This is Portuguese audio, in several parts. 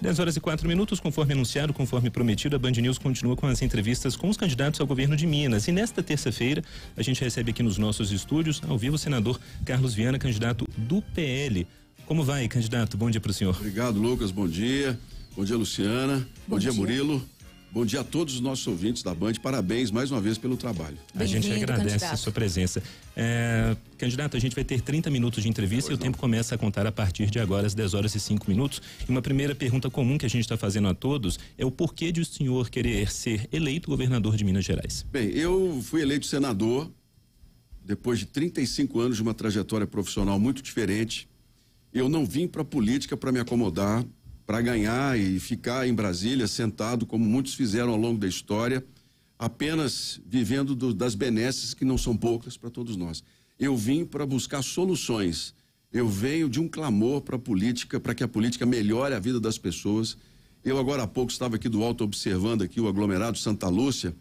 10 horas e 4 minutos, conforme anunciado, conforme prometido, a Band News continua com as entrevistas com os candidatos ao governo de Minas. E nesta terça-feira, a gente recebe aqui nos nossos estúdios, ao vivo, o senador Carlos Viana, candidato do PL. Como vai, candidato? Bom dia para o senhor. Obrigado, Lucas. Bom dia. Bom dia, Luciana. Bom, Bom dia, dia, Murilo. Bom dia a todos os nossos ouvintes da Band. Parabéns mais uma vez pelo trabalho. A gente agradece candidato. a sua presença. É, candidato, a gente vai ter 30 minutos de entrevista pois e o não. tempo começa a contar a partir de agora, às 10 horas e 5 minutos. E uma primeira pergunta comum que a gente está fazendo a todos é o porquê de o senhor querer ser eleito governador de Minas Gerais. Bem, eu fui eleito senador depois de 35 anos de uma trajetória profissional muito diferente. Eu não vim para a política para me acomodar para ganhar e ficar em Brasília sentado, como muitos fizeram ao longo da história, apenas vivendo do, das benesses que não são poucas para todos nós. Eu vim para buscar soluções. Eu venho de um clamor para a política, para que a política melhore a vida das pessoas. Eu agora há pouco estava aqui do alto observando aqui o aglomerado Santa Lúcia.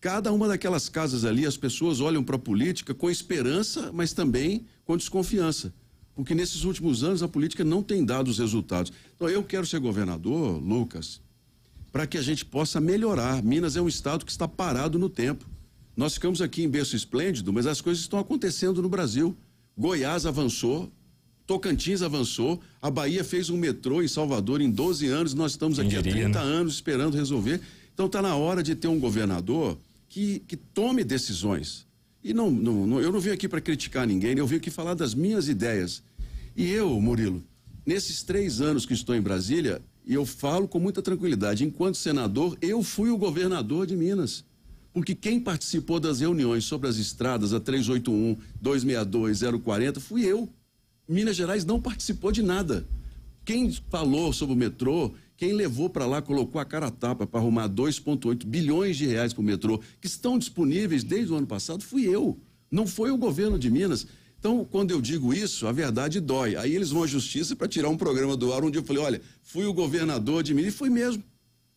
Cada uma daquelas casas ali, as pessoas olham para a política com esperança, mas também com desconfiança porque nesses últimos anos a política não tem dado os resultados. Então, eu quero ser governador, Lucas, para que a gente possa melhorar. Minas é um estado que está parado no tempo. Nós ficamos aqui em berço esplêndido, mas as coisas estão acontecendo no Brasil. Goiás avançou, Tocantins avançou, a Bahia fez um metrô em Salvador em 12 anos, nós estamos aqui há 30 né? anos esperando resolver. Então está na hora de ter um governador que, que tome decisões e não, não, não eu não vim aqui para criticar ninguém, eu vim aqui falar das minhas ideias. E eu, Murilo, nesses três anos que estou em Brasília, e eu falo com muita tranquilidade, enquanto senador, eu fui o governador de Minas. Porque quem participou das reuniões sobre as estradas, a 381, 262, 040, fui eu. Minas Gerais não participou de nada. Quem falou sobre o metrô, quem levou para lá colocou a cara a tapa para arrumar 2,8 bilhões de reais para o metrô, que estão disponíveis desde o ano passado, fui eu. Não foi o governo de Minas. Então, quando eu digo isso, a verdade dói. Aí eles vão à justiça para tirar um programa do ar um dia eu falei: olha, fui o governador de Minas, e fui mesmo.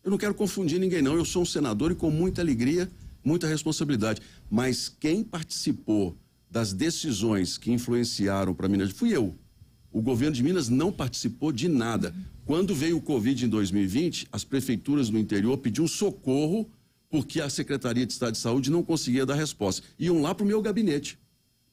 Eu não quero confundir ninguém, não. Eu sou um senador e com muita alegria, muita responsabilidade. Mas quem participou das decisões que influenciaram para Minas fui eu. O governo de Minas não participou de nada. Quando veio o Covid em 2020, as prefeituras do interior pediam socorro porque a Secretaria de Estado de Saúde não conseguia dar resposta. Iam lá para o meu gabinete.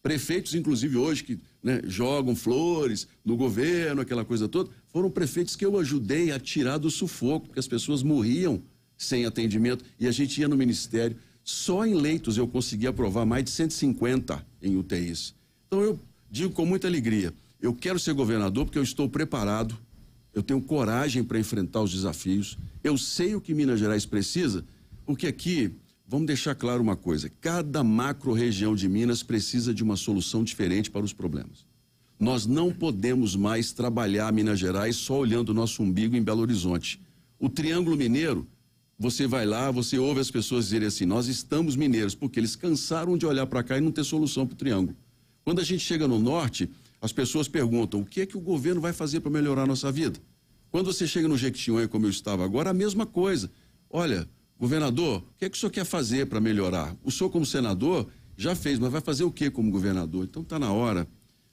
Prefeitos, inclusive hoje, que né, jogam flores no governo, aquela coisa toda, foram prefeitos que eu ajudei a tirar do sufoco, porque as pessoas morriam sem atendimento e a gente ia no ministério. Só em leitos eu consegui aprovar mais de 150 em UTIs. Então eu digo com muita alegria: eu quero ser governador porque eu estou preparado eu tenho coragem para enfrentar os desafios, eu sei o que Minas Gerais precisa, porque aqui, vamos deixar claro uma coisa: cada macro-região de Minas precisa de uma solução diferente para os problemas. Nós não podemos mais trabalhar Minas Gerais só olhando o nosso umbigo em Belo Horizonte. O Triângulo Mineiro, você vai lá, você ouve as pessoas dizerem assim: nós estamos mineiros, porque eles cansaram de olhar para cá e não ter solução para o Triângulo. Quando a gente chega no norte, as pessoas perguntam: o que é que o governo vai fazer para melhorar a nossa vida? Quando você chega no Jequitinhonha, como eu estava agora, a mesma coisa. Olha, governador, o que é que o senhor quer fazer para melhorar? O senhor, como senador, já fez, mas vai fazer o que como governador? Então está na hora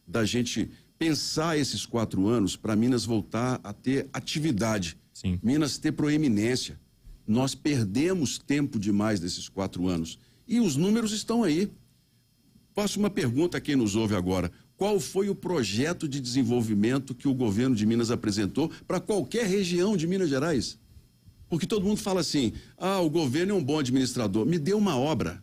da gente pensar esses quatro anos para Minas voltar a ter atividade, Sim. Minas ter proeminência. Nós perdemos tempo demais desses quatro anos. E os números estão aí. Faço uma pergunta a quem nos ouve agora qual foi o projeto de desenvolvimento que o governo de Minas apresentou para qualquer região de Minas Gerais? Porque todo mundo fala assim: ah, o governo é um bom administrador. Me deu uma obra.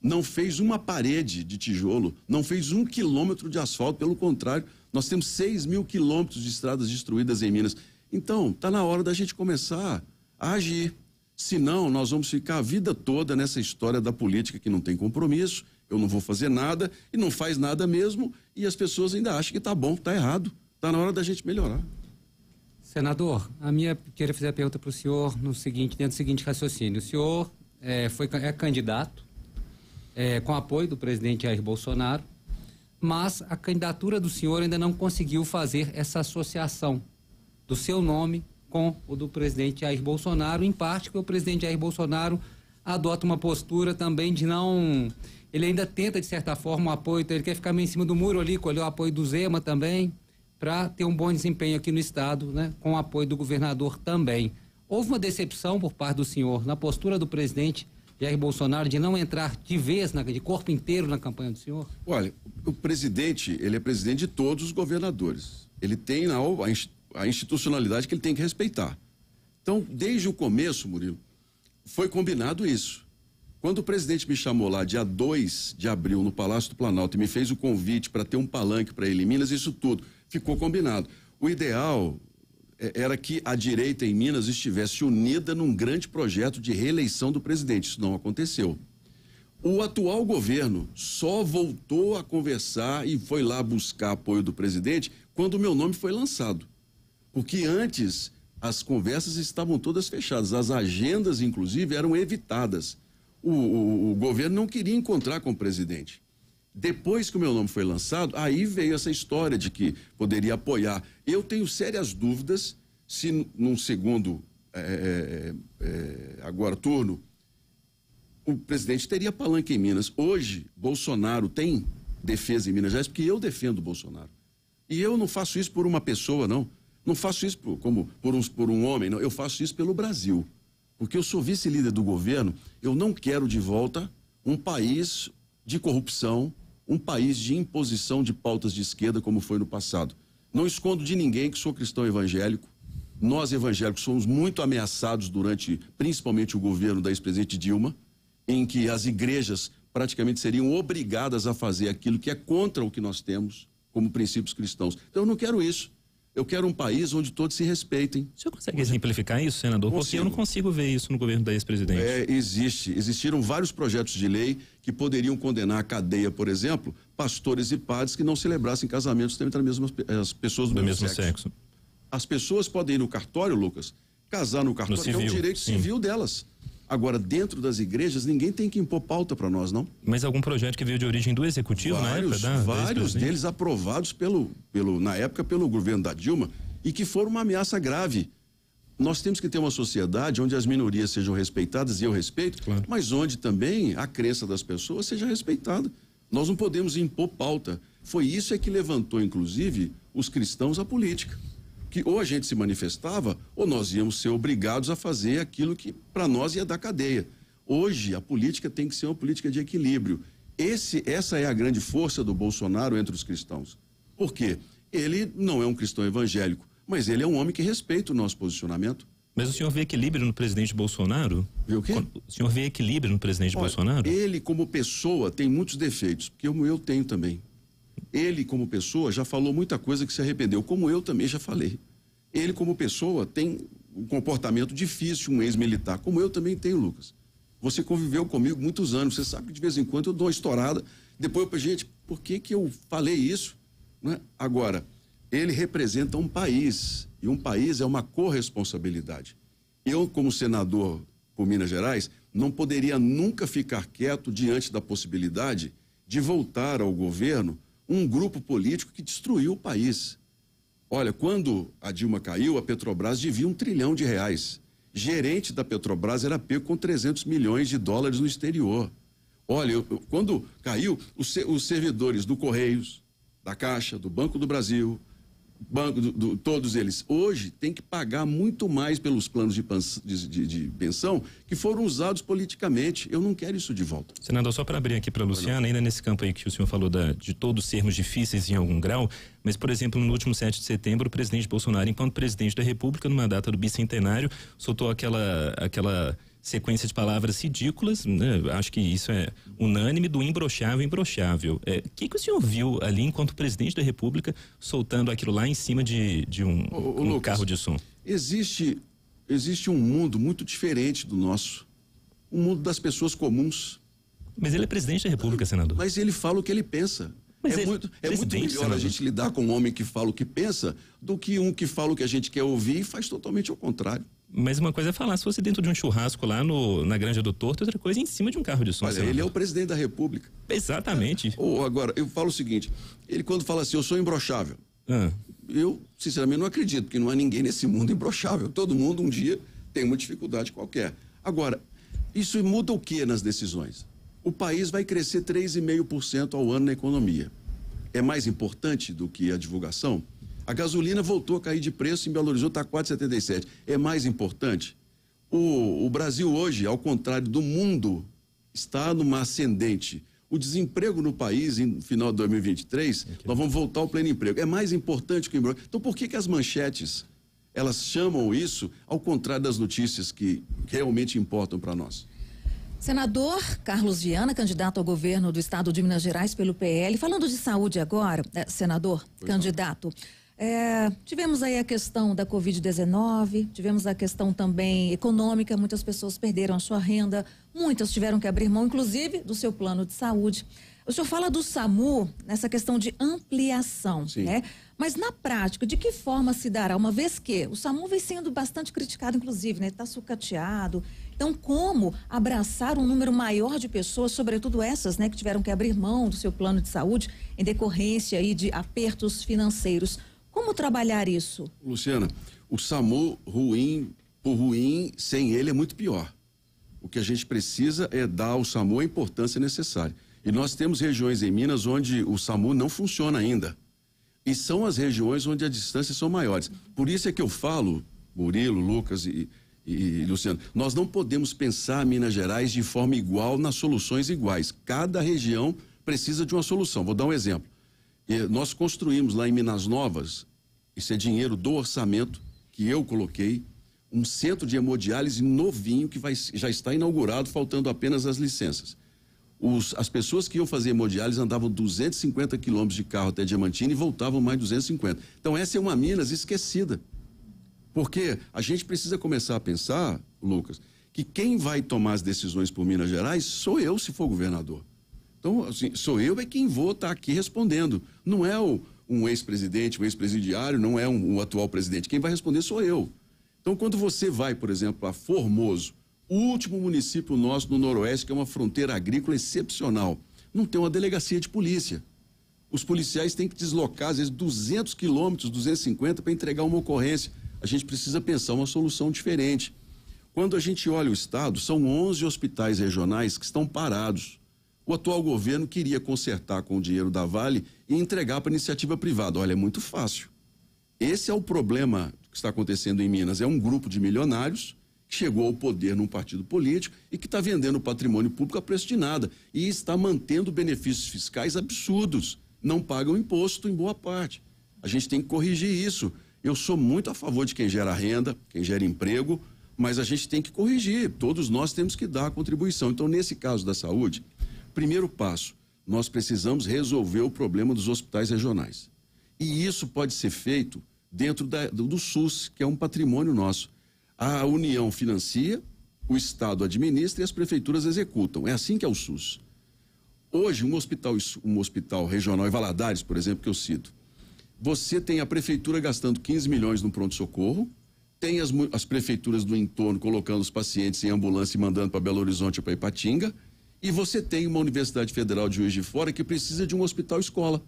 Não fez uma parede de tijolo, não fez um quilômetro de asfalto, pelo contrário, nós temos 6 mil quilômetros de estradas destruídas em Minas. Então, está na hora da gente começar a agir. Senão, nós vamos ficar a vida toda nessa história da política que não tem compromisso, eu não vou fazer nada, e não faz nada mesmo, e as pessoas ainda acham que está bom, está errado. Está na hora da gente melhorar. Senador, a minha queria fazer a pergunta para o senhor no seguinte, dentro do seguinte raciocínio. O senhor é, foi, é candidato é, com apoio do presidente Jair Bolsonaro, mas a candidatura do senhor ainda não conseguiu fazer essa associação do seu nome com o do presidente Jair Bolsonaro, em parte porque o presidente Jair Bolsonaro adota uma postura também de não ele ainda tenta, de certa forma, um apoio, então ele quer ficar meio em cima do muro ali, colher o apoio do Zema também, para ter um bom desempenho aqui no Estado, né, com o apoio do governador também. Houve uma decepção por parte do senhor na postura do presidente Jair Bolsonaro de não entrar de vez, na, de corpo inteiro na campanha do senhor? Olha, o presidente, ele é presidente de todos os governadores. Ele tem a, a institucionalidade que ele tem que respeitar. Então, desde o começo, Murilo, foi combinado isso. Quando o presidente me chamou lá dia 2 de abril no Palácio do Planalto e me fez o convite para ter um palanque para ele em Minas, isso tudo ficou combinado. O ideal é, era que a direita em Minas estivesse unida num grande projeto de reeleição do presidente. Isso não aconteceu. O atual governo só voltou a conversar e foi lá buscar apoio do presidente quando o meu nome foi lançado. Porque antes as conversas estavam todas fechadas, as agendas, inclusive, eram evitadas o, o, o governo não queria encontrar com o presidente. Depois que o meu nome foi lançado, aí veio essa história de que poderia apoiar. Eu tenho sérias dúvidas se num segundo é é, é, é, agora turno o presidente teria palanque em Minas. Hoje, Bolsonaro tem defesa em Minas Gerais porque eu defendo o Bolsonaro. E eu não faço isso por uma pessoa, não. Não faço isso por, como por, uns, por um homem, não. Eu faço isso pelo Brasil porque eu sou vice-líder do governo, eu não quero de volta um país de corrupção, um país de imposição de pautas de esquerda como foi no passado. Não escondo de ninguém que sou cristão evangélico. Nós evangélicos somos muito ameaçados durante, principalmente o governo da ex-presidente Dilma, em que as igrejas praticamente seriam obrigadas a fazer aquilo que é contra o que nós temos como princípios cristãos. Então eu não quero isso. Eu quero um país onde todos se respeitem. O senhor consegue exemplificar isso, senador? Consigo. Porque eu não consigo ver isso no governo da ex-presidente. É, existe. Existiram vários projetos de lei que poderiam condenar à cadeia, por exemplo, pastores e padres que não celebrassem casamentos entre as, mesmas, as pessoas do, do mesmo, mesmo sexo. sexo. As pessoas podem ir no cartório, Lucas, casar no cartório, no civil, é um direito sim. civil delas. Agora, dentro das igrejas, ninguém tem que impor pauta para nós, não. Mas algum projeto que veio de origem do executivo né? vários, na época? Da, vários deles aprovados pelo, pelo, na época pelo governo da Dilma e que foram uma ameaça grave. Nós temos que ter uma sociedade onde as minorias sejam respeitadas, e eu respeito, claro. mas onde também a crença das pessoas seja respeitada. Nós não podemos impor pauta. Foi isso é que levantou, inclusive, os cristãos à política que ou a gente se manifestava ou nós íamos ser obrigados a fazer aquilo que para nós ia dar cadeia. Hoje a política tem que ser uma política de equilíbrio. Esse, essa é a grande força do Bolsonaro entre os cristãos. Por quê? Ele não é um cristão evangélico, mas ele é um homem que respeita o nosso posicionamento. Mas o senhor vê equilíbrio no presidente Bolsonaro? Vê o quê? O senhor vê equilíbrio no presidente Olha, Bolsonaro? Ele, como pessoa, tem muitos defeitos, porque eu, eu tenho também. Ele, como pessoa, já falou muita coisa que se arrependeu, como eu também já falei. Ele, como pessoa, tem um comportamento difícil, um ex-militar, como eu também tenho, Lucas. Você conviveu comigo muitos anos, você sabe que de vez em quando eu dou uma estourada. Depois eu gente, por que, que eu falei isso? Né? Agora, ele representa um país, e um país é uma corresponsabilidade. Eu, como senador por Minas Gerais, não poderia nunca ficar quieto diante da possibilidade de voltar ao governo um grupo político que destruiu o país. Olha, quando a Dilma caiu, a Petrobras devia um trilhão de reais. Gerente da Petrobras era pego com 300 milhões de dólares no exterior. Olha, eu, quando caiu, os, os servidores do Correios, da Caixa, do Banco do Brasil, banco, do, do, todos eles, hoje tem que pagar muito mais pelos planos de, de, de, pensão que foram usados politicamente. Eu não quero isso de volta. Senador, só para abrir aqui para Luciana, ainda nesse campo aí que o senhor falou da, de todos sermos difíceis em algum grau, mas, por exemplo, no último 7 de setembro, o presidente Bolsonaro, enquanto presidente da República, numa data do bicentenário, soltou aquela aquela sequência de palavras ridículas, né? acho que isso é unânime, do imbrochável, imbrochável. É, o é, que, que o senhor viu ali enquanto presidente da República soltando aquilo lá em cima de, de um, ô, ô, um Lucas, carro de som? Existe, existe um mundo muito diferente do nosso o um mundo das pessoas comuns. Mas ele é presidente da República, senador. Mas ele fala o que ele pensa. Mas é, é muito, é muito melhor senador. a gente lidar com um homem que fala o que pensa do que um que fala o que a gente quer ouvir e faz totalmente ao contrário. Mas uma coisa é falar se fosse dentro de um churrasco lá no, na Granja do Torto, outra coisa é em cima de um carro de som. Olha, ele é o presidente da República. Exatamente. É. Ou agora, eu falo o seguinte: ele quando fala assim, eu sou imbrochável. Ah. Eu, sinceramente, não acredito, porque não há ninguém nesse mundo imbrochável. Todo mundo um dia tem uma dificuldade qualquer. Agora, isso muda o que nas decisões? O país vai crescer 3,5% ao ano na economia. É mais importante do que a divulgação? A gasolina voltou a cair de preço em Belo Horizonte, está 4,77. É mais importante? O, o Brasil hoje, ao contrário do mundo, está numa ascendente. O desemprego no país, no final de 2023, okay. nós vamos voltar ao pleno emprego. É mais importante que o emprego. Então, por que, que as manchetes elas chamam isso, ao contrário das notícias que realmente importam para nós? Senador Carlos Viana, candidato ao governo do estado de Minas Gerais pelo PL. Falando de saúde agora, é, senador, pois candidato. Não. É, tivemos aí a questão da Covid-19, tivemos a questão também econômica, muitas pessoas perderam a sua renda, muitas tiveram que abrir mão, inclusive, do seu plano de saúde. O senhor fala do SAMU nessa questão de ampliação, Sim. né? Mas na prática, de que forma se dará? Uma vez que o SAMU vem sendo bastante criticado, inclusive, né? Está sucateado. Então, como abraçar um número maior de pessoas, sobretudo essas, né, que tiveram que abrir mão do seu plano de saúde em decorrência aí de apertos financeiros? Como trabalhar isso? Luciana, o SAMU ruim, por ruim, sem ele é muito pior. O que a gente precisa é dar ao SAMU a importância necessária. E nós temos regiões em Minas onde o SAMU não funciona ainda. E são as regiões onde as distâncias são maiores. Por isso é que eu falo, Murilo, Lucas e, e Luciano, nós não podemos pensar Minas Gerais de forma igual nas soluções iguais. Cada região precisa de uma solução. Vou dar um exemplo nós construímos lá em Minas Novas, isso é dinheiro do orçamento que eu coloquei, um centro de hemodiálise novinho que vai, já está inaugurado, faltando apenas as licenças. Os, as pessoas que iam fazer hemodiálise andavam 250 quilômetros de carro até Diamantina e voltavam mais 250. Então, essa é uma Minas esquecida. Porque a gente precisa começar a pensar, Lucas, que quem vai tomar as decisões por Minas Gerais sou eu, se for governador. Então, assim, sou eu é quem vou estar tá aqui respondendo. Não é o, um ex-presidente, um ex-presidiário, não é um, um atual presidente. Quem vai responder sou eu. Então, quando você vai, por exemplo, a Formoso, o último município nosso no Noroeste, que é uma fronteira agrícola excepcional, não tem uma delegacia de polícia. Os policiais têm que deslocar, às vezes, 200 quilômetros, 250, para entregar uma ocorrência. A gente precisa pensar uma solução diferente. Quando a gente olha o estado, são 11 hospitais regionais que estão parados o atual governo queria consertar com o dinheiro da Vale e entregar para iniciativa privada. Olha, é muito fácil. Esse é o problema que está acontecendo em Minas. É um grupo de milionários que chegou ao poder num partido político e que está vendendo patrimônio público a preço de nada e está mantendo benefícios fiscais absurdos. Não pagam imposto em boa parte. A gente tem que corrigir isso. Eu sou muito a favor de quem gera renda, quem gera emprego, mas a gente tem que corrigir. Todos nós temos que dar a contribuição. Então, nesse caso da saúde, Primeiro passo, nós precisamos resolver o problema dos hospitais regionais. E isso pode ser feito dentro da, do, do SUS, que é um patrimônio nosso. A União financia, o Estado administra e as prefeituras executam. É assim que é o SUS. Hoje, um hospital, um hospital regional em Valadares, por exemplo, que eu cito, você tem a prefeitura gastando 15 milhões no pronto-socorro, tem as, as prefeituras do entorno colocando os pacientes em ambulância e mandando para Belo Horizonte ou para Ipatinga, e você tem uma Universidade Federal de Juiz de Fora que precisa de um hospital-escola.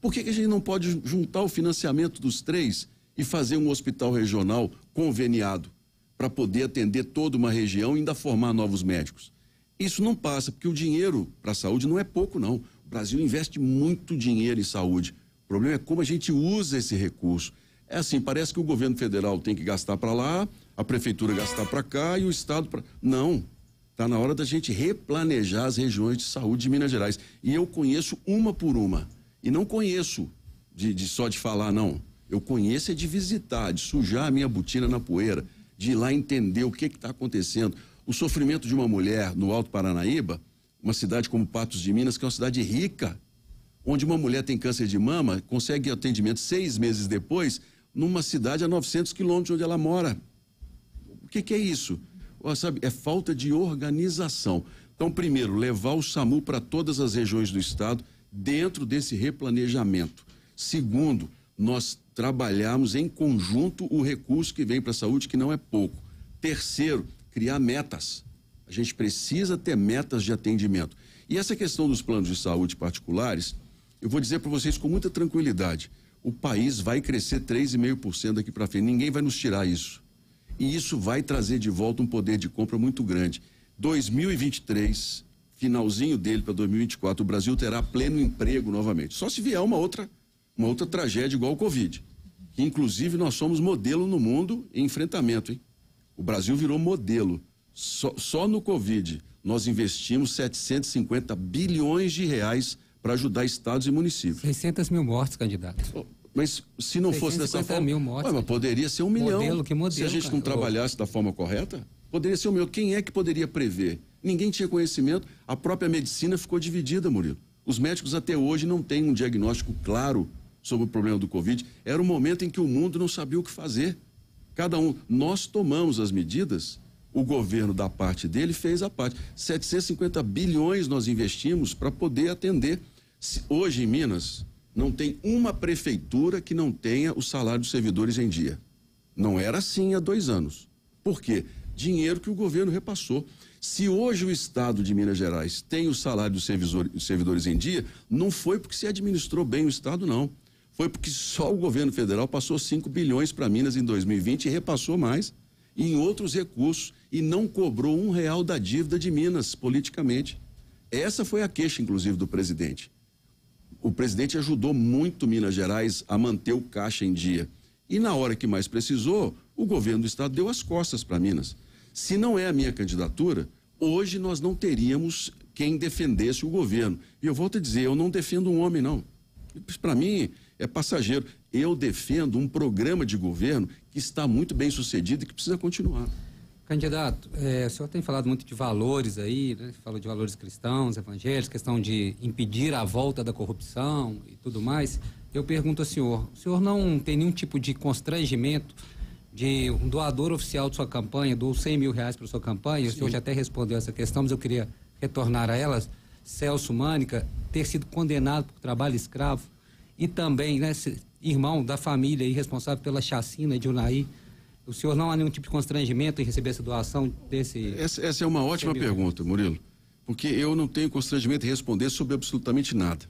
Por que, que a gente não pode juntar o financiamento dos três e fazer um hospital regional conveniado para poder atender toda uma região e ainda formar novos médicos? Isso não passa, porque o dinheiro para a saúde não é pouco, não. O Brasil investe muito dinheiro em saúde. O problema é como a gente usa esse recurso. É assim, parece que o governo federal tem que gastar para lá, a prefeitura gastar para cá e o Estado para. Não, Está na hora da gente replanejar as regiões de saúde de Minas Gerais. E eu conheço uma por uma. E não conheço de, de só de falar, não. Eu conheço é de visitar, de sujar a minha botina na poeira, de ir lá entender o que está acontecendo. O sofrimento de uma mulher no Alto Paranaíba, uma cidade como Patos de Minas, que é uma cidade rica, onde uma mulher tem câncer de mama, consegue atendimento seis meses depois, numa cidade a 900 quilômetros onde ela mora. O que, que é isso? sabe, é falta de organização. Então, primeiro, levar o SAMU para todas as regiões do estado dentro desse replanejamento. Segundo, nós trabalharmos em conjunto o recurso que vem para a saúde, que não é pouco. Terceiro, criar metas. A gente precisa ter metas de atendimento. E essa questão dos planos de saúde particulares, eu vou dizer para vocês com muita tranquilidade: o país vai crescer 3,5% daqui para frente. Ninguém vai nos tirar isso. E isso vai trazer de volta um poder de compra muito grande. 2023, finalzinho dele para 2024, o Brasil terá pleno emprego novamente. Só se vier uma outra, uma outra tragédia igual o Covid. Que, inclusive, nós somos modelo no mundo em enfrentamento, hein? O Brasil virou modelo. Só, só no Covid, nós investimos 750 bilhões de reais para ajudar estados e municípios. 600 mil mortes, candidato. Oh. Mas se não fosse dessa forma. Mil mortes, ué, poderia ser um milhão. que modelo, se a gente cara, não trabalhasse da forma correta, poderia ser um milhão. Quem é que poderia prever? Ninguém tinha conhecimento. A própria medicina ficou dividida, Murilo. Os médicos até hoje não têm um diagnóstico claro sobre o problema do Covid. Era um momento em que o mundo não sabia o que fazer. Cada um. Nós tomamos as medidas, o governo, da parte dele, fez a parte. 750 bilhões nós investimos para poder atender. Hoje em Minas, não tem uma prefeitura que não tenha o salário dos servidores em dia. Não era assim há dois anos. Por quê? Dinheiro que o governo repassou. Se hoje o Estado de Minas Gerais tem o salário dos servidores em dia, não foi porque se administrou bem o Estado, não. Foi porque só o governo federal passou 5 bilhões para Minas em 2020 e repassou mais em outros recursos e não cobrou um real da dívida de Minas politicamente. Essa foi a queixa, inclusive, do presidente o presidente ajudou muito Minas Gerais a manter o caixa em dia. E na hora que mais precisou, o governo do estado deu as costas para Minas. Se não é a minha candidatura, hoje nós não teríamos quem defendesse o governo. E eu volto a dizer, eu não defendo um homem, não. Para mim, é passageiro. Eu defendo um programa de governo que está muito bem sucedido e que precisa continuar. Candidato, é, o senhor tem falado muito de valores aí, né? Falou de valores cristãos, evangélicos, questão de impedir a volta da corrupção e tudo mais. Eu pergunto ao senhor, o senhor não tem nenhum tipo de constrangimento de um doador oficial de sua campanha, doou 100 mil reais para sua campanha, Sim. o senhor já até respondeu essa questão, mas eu queria retornar a elas. Celso Mânica ter sido condenado por trabalho escravo e também, né, irmão da família aí responsável pela chacina de Unai o senhor não há nenhum tipo de constrangimento em receber essa doação desse. Essa, essa é uma ótima pergunta, Murilo, porque eu não tenho constrangimento em responder sobre absolutamente nada.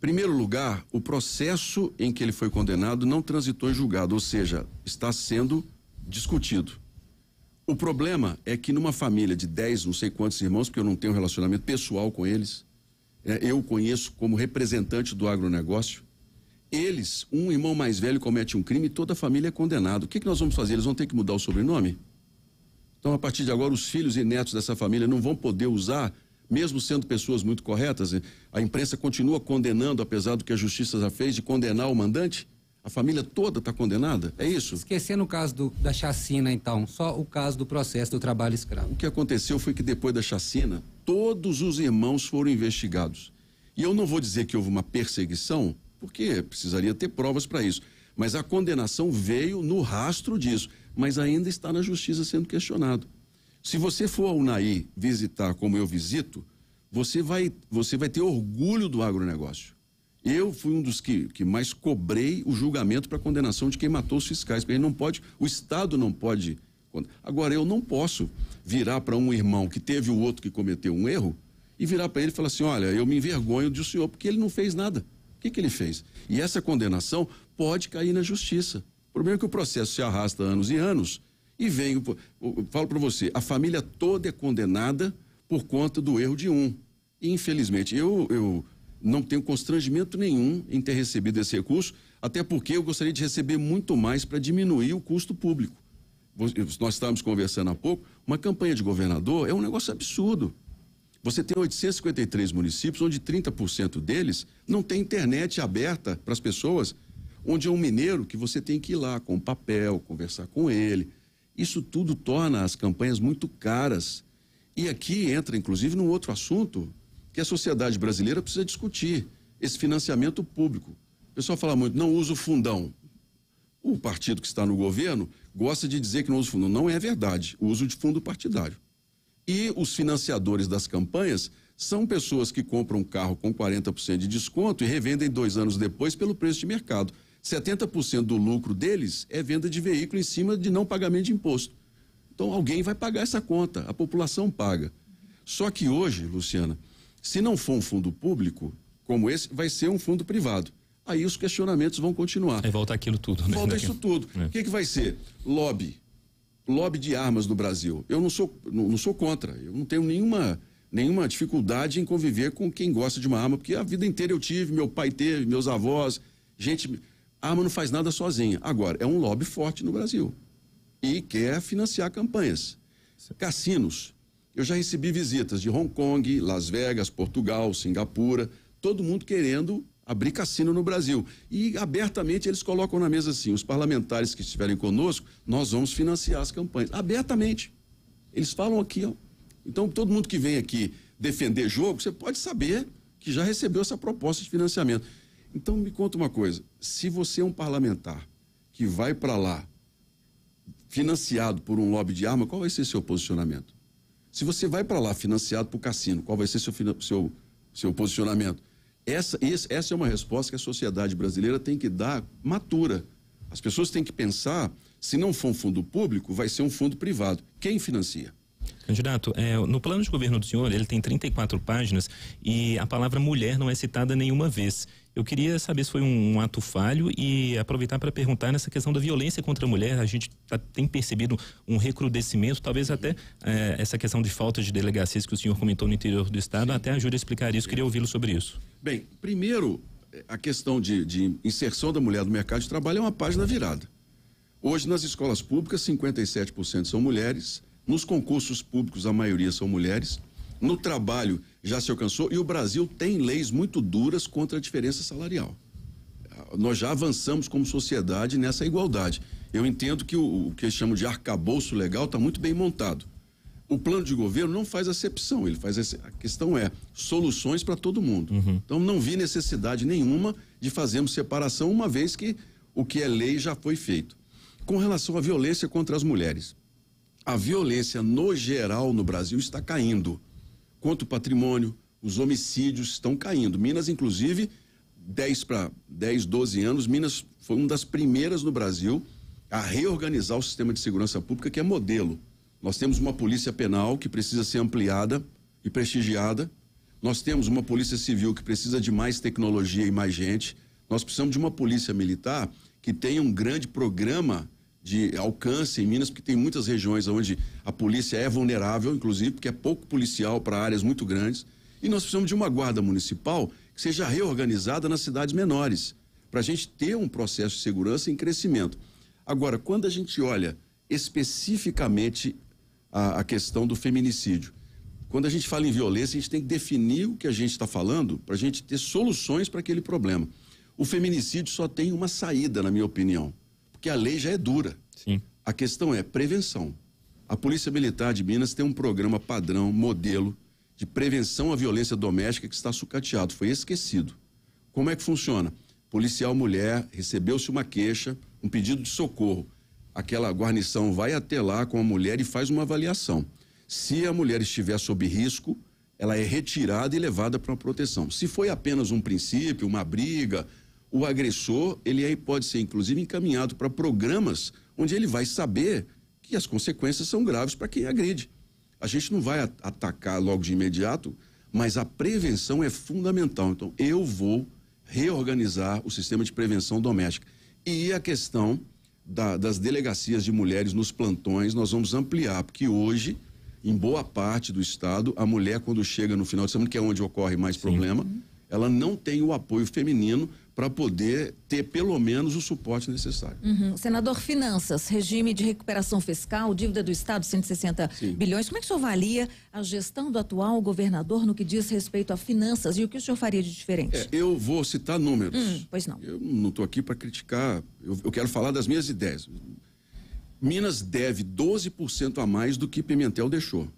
Primeiro lugar, o processo em que ele foi condenado não transitou em julgado, ou seja, está sendo discutido. O problema é que numa família de 10, não sei quantos irmãos, porque eu não tenho um relacionamento pessoal com eles, é, eu conheço como representante do agronegócio, eles, um irmão mais velho comete um crime e toda a família é condenada. O que, que nós vamos fazer? Eles vão ter que mudar o sobrenome? Então, a partir de agora, os filhos e netos dessa família não vão poder usar, mesmo sendo pessoas muito corretas. A imprensa continua condenando, apesar do que a justiça já fez, de condenar o mandante? A família toda está condenada? É isso? Esquecendo o caso do, da chacina, então, só o caso do processo do trabalho escravo. O que aconteceu foi que depois da chacina, todos os irmãos foram investigados. E eu não vou dizer que houve uma perseguição, porque precisaria ter provas para isso. Mas a condenação veio no rastro disso, mas ainda está na justiça sendo questionado. Se você for ao Unaí visitar como eu visito, você vai, você vai ter orgulho do agronegócio. Eu fui um dos que, que mais cobrei o julgamento para a condenação de quem matou os fiscais, porque não pode, o Estado não pode. Agora, eu não posso virar para um irmão que teve o outro que cometeu um erro e virar para ele e falar assim: olha, eu me envergonho do senhor porque ele não fez nada que, que ele fez? E essa condenação pode cair na justiça. O problema é que o processo se arrasta anos e anos e vem. Eu, falo para você, a família toda é condenada por conta do erro de um. E, infelizmente, eu, eu não tenho constrangimento nenhum em ter recebido esse recurso, até porque eu gostaria de receber muito mais para diminuir o custo público. Nós estávamos conversando há pouco, uma campanha de governador é um negócio absurdo. Você tem 853 municípios onde 30% deles não tem internet aberta para as pessoas, onde é um mineiro que você tem que ir lá com papel, conversar com ele. Isso tudo torna as campanhas muito caras. E aqui entra, inclusive, num outro assunto que a sociedade brasileira precisa discutir: esse financiamento público. O pessoal fala muito, não usa o fundão. O partido que está no governo gosta de dizer que não usa fundo, fundão. Não é verdade. O uso de fundo partidário. E os financiadores das campanhas são pessoas que compram um carro com 40% de desconto e revendem dois anos depois pelo preço de mercado. 70% do lucro deles é venda de veículo em cima de não pagamento de imposto. Então alguém vai pagar essa conta, a população paga. Só que hoje, Luciana, se não for um fundo público como esse, vai ser um fundo privado. Aí os questionamentos vão continuar. Aí volta aquilo tudo, né? Volta isso tudo. É. O que, que vai ser? Lobby lobby de armas no Brasil. Eu não sou, não, não sou contra. Eu não tenho nenhuma, nenhuma dificuldade em conviver com quem gosta de uma arma, porque a vida inteira eu tive, meu pai teve, meus avós, gente. arma não faz nada sozinha. Agora, é um lobby forte no Brasil e quer financiar campanhas. Cassinos. Eu já recebi visitas de Hong Kong, Las Vegas, Portugal, Singapura, todo mundo querendo abrir cassino no Brasil. E abertamente eles colocam na mesa assim: os parlamentares que estiverem conosco, nós vamos financiar as campanhas. Abertamente. Eles falam aqui, ó. Então, todo mundo que vem aqui defender jogo, você pode saber que já recebeu essa proposta de financiamento. Então, me conta uma coisa: se você é um parlamentar que vai para lá financiado por um lobby de arma, qual vai ser seu posicionamento? Se você vai para lá financiado por cassino, qual vai ser seu, seu, seu posicionamento? Essa, essa é uma resposta que a sociedade brasileira tem que dar matura. As pessoas têm que pensar, se não for um fundo público, vai ser um fundo privado. Quem financia? Candidato, é, no plano de governo do senhor, ele tem 34 páginas e a palavra mulher não é citada nenhuma vez. Eu queria saber se foi um, um ato falho e aproveitar para perguntar nessa questão da violência contra a mulher. A gente tá, tem percebido um recrudescimento, talvez até é, essa questão de falta de delegacias que o senhor comentou no interior do Estado. Sim. Até ajuda a explicar isso. Queria ouvi-lo sobre isso. Bem, primeiro, eh, a questão de, de inserção da mulher no mercado de trabalho é uma página virada. Hoje, nas escolas públicas, 57% são mulheres. Nos concursos públicos, a maioria são mulheres. No trabalho já se alcançou e o Brasil tem leis muito duras contra a diferença salarial. Nós já avançamos como sociedade nessa igualdade. Eu entendo que o, o que eles chamam de arcabouço legal está muito bem montado. O plano de governo não faz acepção, ele faz a questão é soluções para todo mundo. Uhum. Então não vi necessidade nenhuma de fazermos separação uma vez que o que é lei já foi feito. Com relação à violência contra as mulheres, a violência no geral no Brasil está caindo quanto patrimônio, os homicídios estão caindo. Minas, inclusive, 10 para 10, 12 anos, Minas foi uma das primeiras no Brasil a reorganizar o sistema de segurança pública, que é modelo. Nós temos uma polícia penal que precisa ser ampliada e prestigiada. Nós temos uma polícia civil que precisa de mais tecnologia e mais gente. Nós precisamos de uma polícia militar que tenha um grande programa de alcance em Minas, porque tem muitas regiões onde a polícia é vulnerável, inclusive, porque é pouco policial para áreas muito grandes. E nós precisamos de uma guarda municipal que seja reorganizada nas cidades menores, para a gente ter um processo de segurança em crescimento. Agora, quando a gente olha especificamente a, a questão do feminicídio, quando a gente fala em violência, a gente tem que definir o que a gente está falando para a gente ter soluções para aquele problema. O feminicídio só tem uma saída, na minha opinião porque a lei já é dura. Sim. A questão é prevenção. A Polícia Militar de Minas tem um programa padrão, modelo, de prevenção à violência doméstica que está sucateado, foi esquecido. Como é que funciona? Policial mulher recebeu-se uma queixa, um pedido de socorro. Aquela guarnição vai até lá com a mulher e faz uma avaliação. Se a mulher estiver sob risco, ela é retirada e levada para uma proteção. Se foi apenas um princípio, uma briga, o agressor, ele aí pode ser inclusive encaminhado para programas onde ele vai saber que as consequências são graves para quem agride. A gente não vai atacar logo de imediato, mas a prevenção é fundamental. Então, eu vou reorganizar o sistema de prevenção doméstica. E a questão da, das delegacias de mulheres nos plantões, nós vamos ampliar, porque hoje, em boa parte do estado, a mulher, quando chega no final de semana, que é onde ocorre mais Sim. problema, ela não tem o apoio feminino para poder ter pelo menos o suporte necessário. Uhum. Senador, finanças, regime de recuperação fiscal, dívida do Estado 160 Sim. bilhões. Como é que o senhor avalia a gestão do atual governador no que diz respeito a finanças e o que o senhor faria de diferente? É, eu vou citar números. Hum, pois não. Eu não estou aqui para criticar, eu, eu quero falar das minhas ideias. Minas deve 12% a mais do que Pimentel deixou.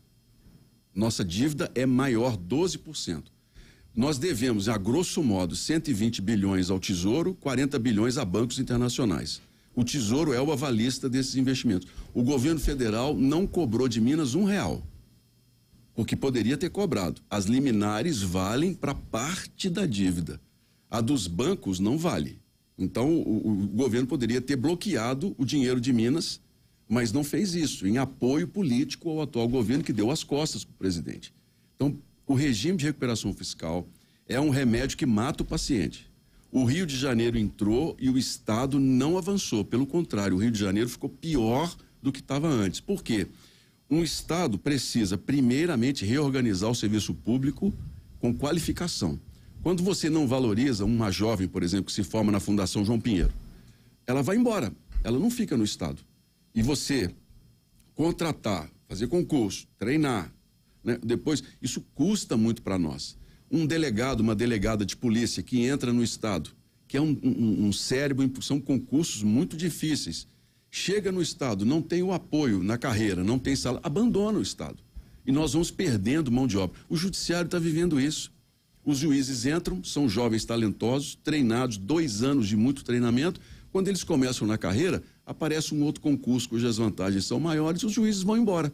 Nossa dívida é maior 12% nós devemos, a grosso modo, 120 bilhões ao Tesouro, 40 bilhões a bancos internacionais. O Tesouro é o avalista desses investimentos. O governo federal não cobrou de Minas um real, o que poderia ter cobrado. As liminares valem para parte da dívida, a dos bancos não vale. Então, o, o governo poderia ter bloqueado o dinheiro de Minas, mas não fez isso, em apoio político ao atual governo que deu as costas para o presidente. Então, o regime de recuperação fiscal é um remédio que mata o paciente. O Rio de Janeiro entrou e o Estado não avançou. Pelo contrário, o Rio de Janeiro ficou pior do que estava antes. Por quê? Um Estado precisa, primeiramente, reorganizar o serviço público com qualificação. Quando você não valoriza uma jovem, por exemplo, que se forma na Fundação João Pinheiro, ela vai embora, ela não fica no Estado. E você contratar, fazer concurso, treinar, né? Depois, isso custa muito para nós. Um delegado, uma delegada de polícia que entra no Estado, que é um, um, um cérebro, são concursos muito difíceis, chega no Estado, não tem o apoio na carreira, não tem salário, abandona o Estado. E nós vamos perdendo mão de obra. O judiciário está vivendo isso. Os juízes entram, são jovens talentosos, treinados, dois anos de muito treinamento. Quando eles começam na carreira, aparece um outro concurso cujas vantagens são maiores, os juízes vão embora.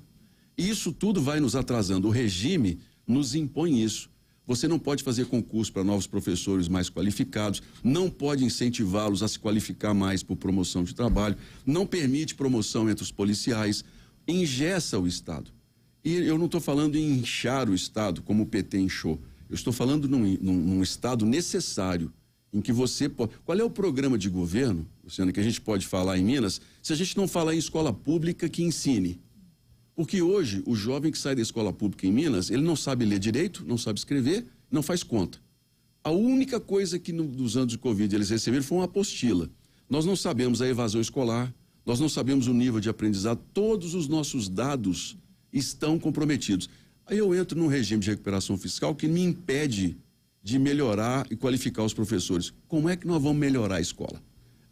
Isso tudo vai nos atrasando. O regime nos impõe isso. Você não pode fazer concurso para novos professores mais qualificados, não pode incentivá-los a se qualificar mais por promoção de trabalho, não permite promoção entre os policiais, ingessa o Estado. E eu não estou falando em inchar o Estado, como o PT inchou. Eu estou falando num, num, num Estado necessário, em que você pode. Qual é o programa de governo, Luciano, que a gente pode falar em Minas, se a gente não falar em escola pública que ensine? Porque hoje, o jovem que sai da escola pública em Minas, ele não sabe ler direito, não sabe escrever, não faz conta. A única coisa que no, nos anos de Covid eles receberam foi uma apostila. Nós não sabemos a evasão escolar, nós não sabemos o nível de aprendizado, todos os nossos dados estão comprometidos. Aí eu entro num regime de recuperação fiscal que me impede de melhorar e qualificar os professores. Como é que nós vamos melhorar a escola?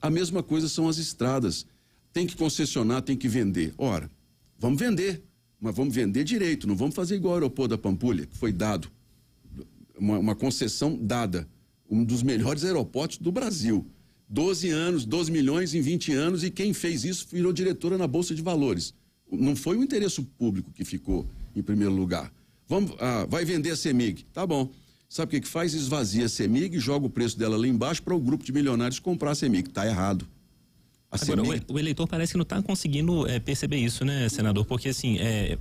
A mesma coisa são as estradas. Tem que concessionar, tem que vender. Ora, Vamos vender, mas vamos vender direito, não vamos fazer igual o aeroporto da Pampulha, que foi dado, uma, uma concessão dada, um dos melhores aeroportos do Brasil. 12 anos, 12 milhões em 20 anos, e quem fez isso virou diretora na Bolsa de Valores. Não foi o interesse público que ficou em primeiro lugar. Vamos, ah, vai vender a CEMIG. Tá bom. Sabe o que, que faz? Esvazia a CEMIG, joga o preço dela lá embaixo para o grupo de milionários comprar a CEMIG. Tá errado. Assim, Agora, o, o eleitor parece que não está conseguindo é, perceber isso, né, senador? Porque, assim, é,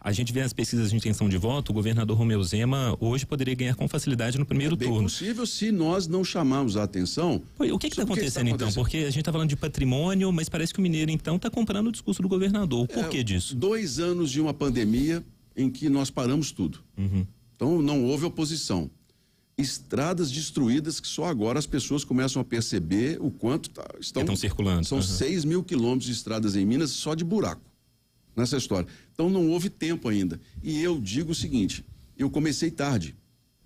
a gente vê as pesquisas de intenção de voto, o governador Romeu Zema hoje poderia ganhar com facilidade no primeiro é bem turno. possível se nós não chamarmos a atenção. o que é está é tá acontecendo, então? Acontecendo? Porque a gente está falando de patrimônio, mas parece que o mineiro, então, está comprando o discurso do governador. Por é, que disso? Dois anos de uma pandemia em que nós paramos tudo. Uhum. Então, não houve oposição estradas destruídas que só agora as pessoas começam a perceber o quanto tá, estão, estão circulando. São uhum. 6 mil quilômetros de estradas em Minas só de buraco nessa história. Então não houve tempo ainda. E eu digo o seguinte: eu comecei tarde,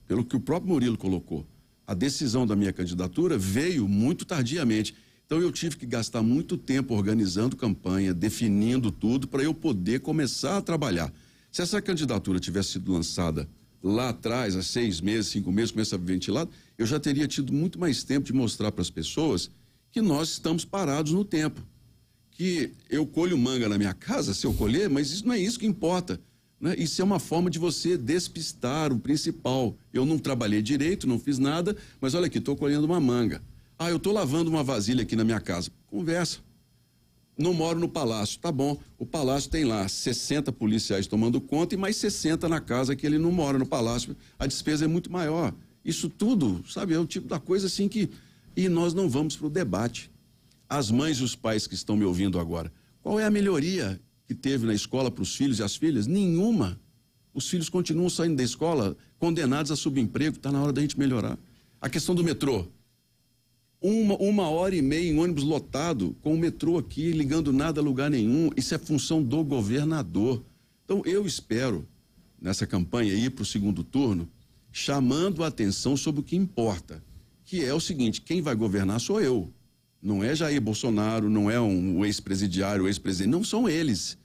pelo que o próprio Murilo colocou. A decisão da minha candidatura veio muito tardiamente. Então eu tive que gastar muito tempo organizando campanha, definindo tudo para eu poder começar a trabalhar. Se essa candidatura tivesse sido lançada lá atrás, há seis meses, cinco meses, começa a ventilar, eu já teria tido muito mais tempo de mostrar para as pessoas que nós estamos parados no tempo. Que eu colho manga na minha casa, se eu colher, mas isso não é isso que importa. Né? Isso é uma forma de você despistar o principal. Eu não trabalhei direito, não fiz nada, mas olha aqui, estou colhendo uma manga. Ah, eu estou lavando uma vasilha aqui na minha casa. Conversa não moro no palácio. Tá bom, o palácio tem lá 60 policiais tomando conta e mais 60 na casa que ele não mora no palácio. A despesa é muito maior. Isso tudo, sabe, é o tipo da coisa assim que. E nós não vamos para o debate. As mães e os pais que estão me ouvindo agora, qual é a melhoria que teve na escola para os filhos e as filhas? Nenhuma. Os filhos continuam saindo da escola condenados a subemprego. Está na hora da gente melhorar. A questão do metrô uma, uma hora e meia em ônibus lotado, com o metrô aqui, ligando nada a lugar nenhum. Isso é função do governador. Então, eu espero, nessa campanha, ir para o segundo turno, chamando a atenção sobre o que importa, que é o seguinte: quem vai governar sou eu. Não é Jair Bolsonaro, não é um ex-presidiário, ex-presidente, não são eles.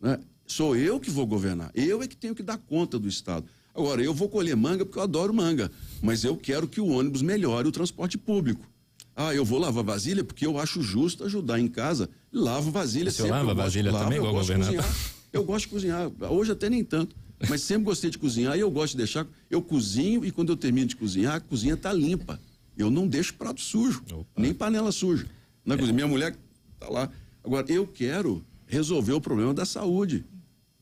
Né? Sou eu que vou governar. Eu é que tenho que dar conta do Estado. Agora, eu vou colher manga porque eu adoro manga, mas eu quero que o ônibus melhore o transporte público. Ah, eu vou lavar vasilha porque eu acho justo ajudar em casa. Lavo vasilha Você sempre. Você lava vasilha também, o igual governador? Cozinhar, eu gosto de cozinhar. Hoje até nem tanto. Mas sempre gostei de cozinhar e eu gosto de deixar. Eu cozinho e quando eu termino de cozinhar, a cozinha está limpa. Eu não deixo prato sujo, Opa. nem panela suja. Na é. cozinha. Minha mulher está lá. Agora, eu quero resolver o problema da saúde.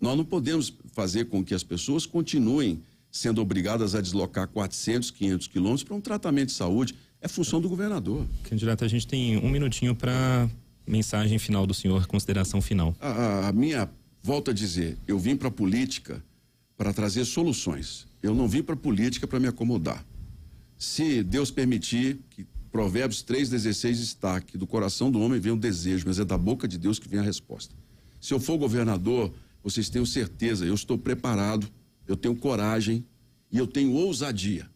Nós não podemos fazer com que as pessoas continuem sendo obrigadas a deslocar 400, 500 quilômetros para um tratamento de saúde é função do governador. Candidato, a gente tem um minutinho para mensagem final do senhor, consideração final. A, a, a minha, volta a dizer, eu vim para a política para trazer soluções. Eu não vim para a política para me acomodar. Se Deus permitir que Provérbios 3,16 está que do coração do homem vem o desejo, mas é da boca de Deus que vem a resposta. Se eu for governador, vocês tenham certeza, eu estou preparado, eu tenho coragem e eu tenho ousadia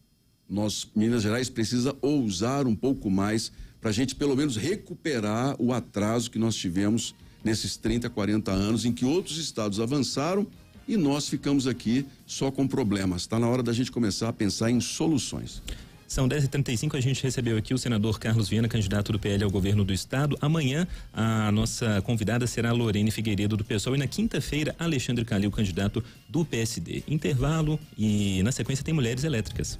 nós, Minas Gerais, precisa ousar um pouco mais para a gente, pelo menos, recuperar o atraso que nós tivemos nesses 30, 40 anos em que outros estados avançaram e nós ficamos aqui só com problemas. Está na hora da gente começar a pensar em soluções. São 10h35, a gente recebeu aqui o senador Carlos Viana, candidato do PL ao governo do estado. Amanhã, a nossa convidada será Lorene Figueiredo do PSOL e na quinta-feira, Alexandre Calil, candidato do PSD. Intervalo e, na sequência, tem mulheres elétricas.